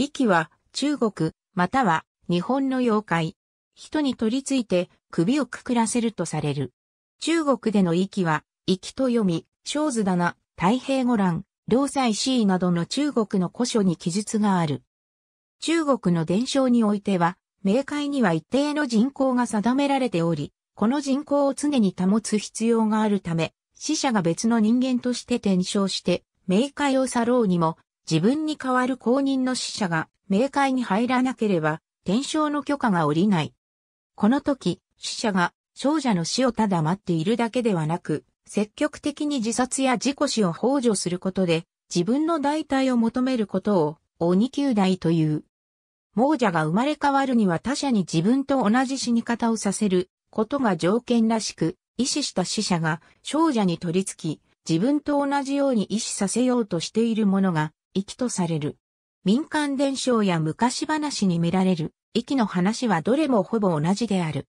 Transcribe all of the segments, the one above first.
息は中国、または日本の妖怪。人に取り付いて首をくくらせるとされる。中国での息は、息と読み、小図棚、太平五覧、両四位などの中国の古書に記述がある。中国の伝承においては、冥界には一定の人口が定められており、この人口を常に保つ必要があるため、死者が別の人間として転生して、冥界を去ろうにも、自分に代わる公認の使者が冥界に入らなければ、転正の許可が下りない。この時、死者が少女の死をただ待っているだけではなく、積極的に自殺や自己死を幇助することで、自分の代替を求めることを、鬼九代という。亡者が生まれ変わるには他者に自分と同じ死に方をさせることが条件らしく、意志した死者が少女に取り付き、自分と同じように意思させようとしているものが域とされる。民間伝承や昔話に見られる域の話はどれもほぼ同じである。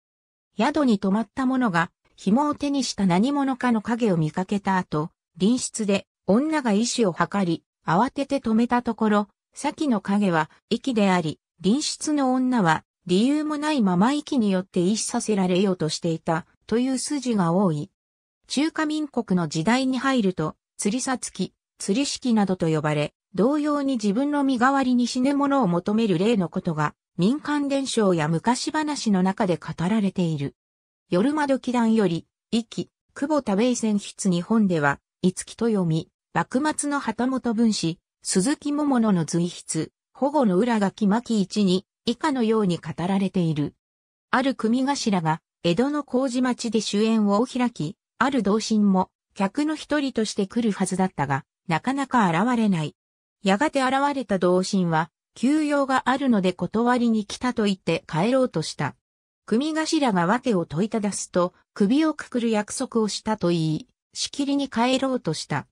宿に泊まった者が紐を手にした何者かの影を見かけた後、隣室で女が意志を図り、慌てて止めたところ、先の影は息であり、隣室の女は理由もないまま息によって意志させられようとしていたという筋が多い。中華民国の時代に入ると、釣りさつき、釣り式などと呼ばれ、同様に自分の身代わりに死ぬものを求める例のことが、民間伝承や昔話の中で語られている。夜窓祈談より、一 k 久保田米選筆日本では、五木と読み、幕末の旗本文史、鈴木桃野の随筆、保護の裏書き巻一に、以下のように語られている。ある組頭が、江戸の麹町で主演を開き、ある同心も、客の一人として来るはずだったが、なかなか現れない。やがて現れた同心は、休養があるので断りに来たと言って帰ろうとした。組頭が訳を問いただすと、首をくくる約束をしたと言い、しきりに帰ろうとした。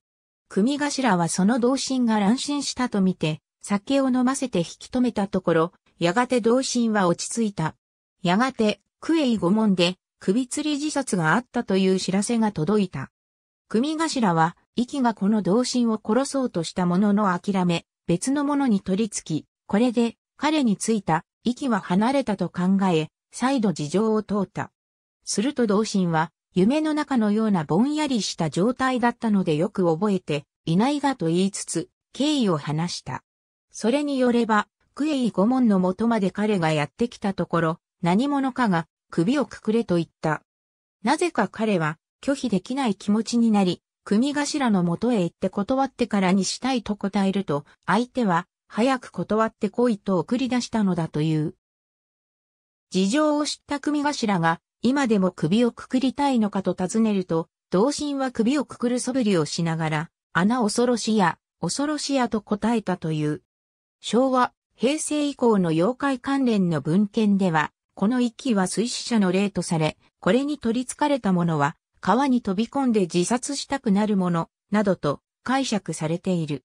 組頭はその同心が乱心したとみて、酒を飲ませて引き止めたところ、やがて同心は落ち着いた。やがて、クエイ御門で、首吊り自殺があったという知らせが届いた。組頭は、息がこの同心を殺そうとしたものの諦め、別のものに取り付き、これで彼についた息は離れたと考え、再度事情を通った。すると同心は、夢の中のようなぼんやりした状態だったのでよく覚えていないがと言いつつ、敬意を話した。それによれば、クエイ五門の元まで彼がやってきたところ、何者かが首をくくれと言った。なぜか彼は拒否できない気持ちになり、組頭の元へ行って断ってからにしたいと答えると、相手は、早く断ってこいと送り出したのだという。事情を知った組頭が、今でも首をくくりたいのかと尋ねると、同心は首をくくるそぶりをしながら、穴恐ろしや、恐ろしやと答えたという。昭和、平成以降の妖怪関連の文献では、この一揆は水死者の例とされ、これに取り憑かれた者は、川に飛び込んで自殺したくなるもの、などと解釈されている。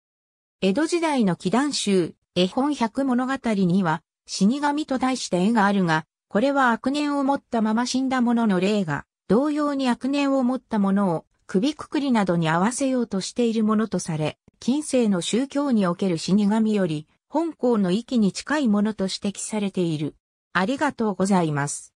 江戸時代の祈願集、絵本百物語には、死神と題した絵があるが、これは悪念を持ったまま死んだ者の霊が、同様に悪念を持った者を首くくりなどに合わせようとしているものとされ、近世の宗教における死神より、本校の域に近いものと指摘されている。ありがとうございます。